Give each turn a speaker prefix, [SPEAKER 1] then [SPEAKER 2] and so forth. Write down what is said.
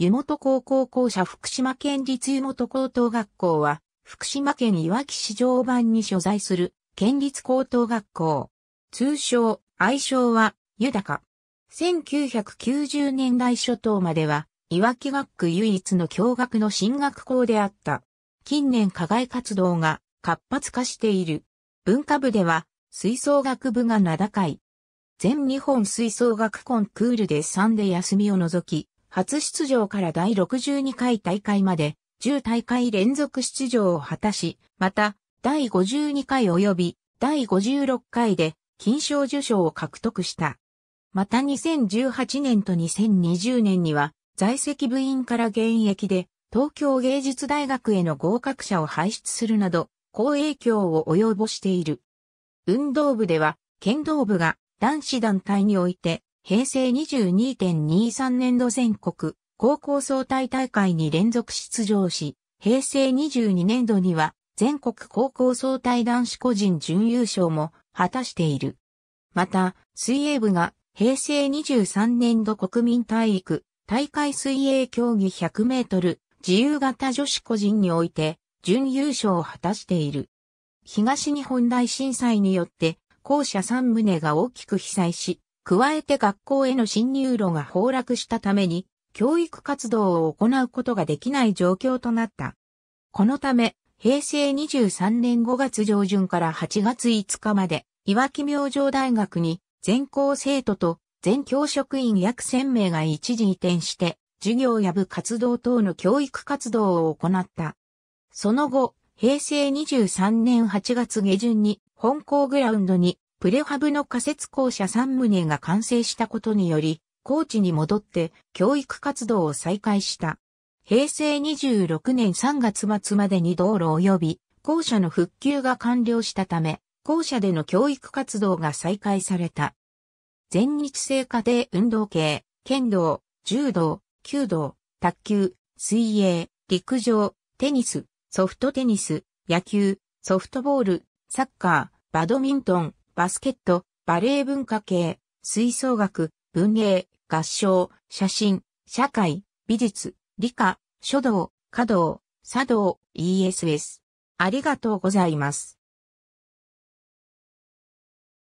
[SPEAKER 1] 湯本高校校舎福島県立湯本高等学校は、福島県いわき市場版に所在する県立高等学校。通称、愛称は、湯高。1990年代初頭までは、いわき学区唯一の共学の進学校であった。近年課外活動が活発化している。文化部では、吹奏楽部が名高い。全日本吹奏楽コンクールで3で休みを除き、初出場から第62回大会まで10大会連続出場を果たし、また第52回及び第56回で金賞受賞を獲得した。また2018年と2020年には在籍部員から現役で東京芸術大学への合格者を輩出するなど、好影響を及ぼしている。運動部では、剣道部が男子団体において平成22.23年度全国高校総体大会に連続出場し、平成22年度には全国高校総体男子個人準優勝も果たしている。また、水泳部が平成23年度国民体育大会水泳競技100メートル自由型女子個人において準優勝を果たしている。東日本大震災によって校舎3棟が大きく被災し、加えて学校への侵入路が崩落したために、教育活動を行うことができない状況となった。このため、平成23年5月上旬から8月5日まで、岩木明星大学に全校生徒と全教職員約1000名が一時移転して、授業や部活動等の教育活動を行った。その後、平成23年8月下旬に本校グラウンドにプレハブの仮設校舎3棟が完成したことにより、高知に戻って教育活動を再開した。平成26年3月末までに道路及び校舎の復旧が完了したため、校舎での教育活動が再開された。全日制家庭運動系、剣道、柔道、弓道、卓球、水泳、陸上、テニス、ソフトテニス、野球、ソフトボール、サッカー、バドミントン、バスケット、バレー文化系、吹奏楽、文芸、合唱、写真、社会、美術、理科、書道、華道、茶道、ESS。ありがとうございます。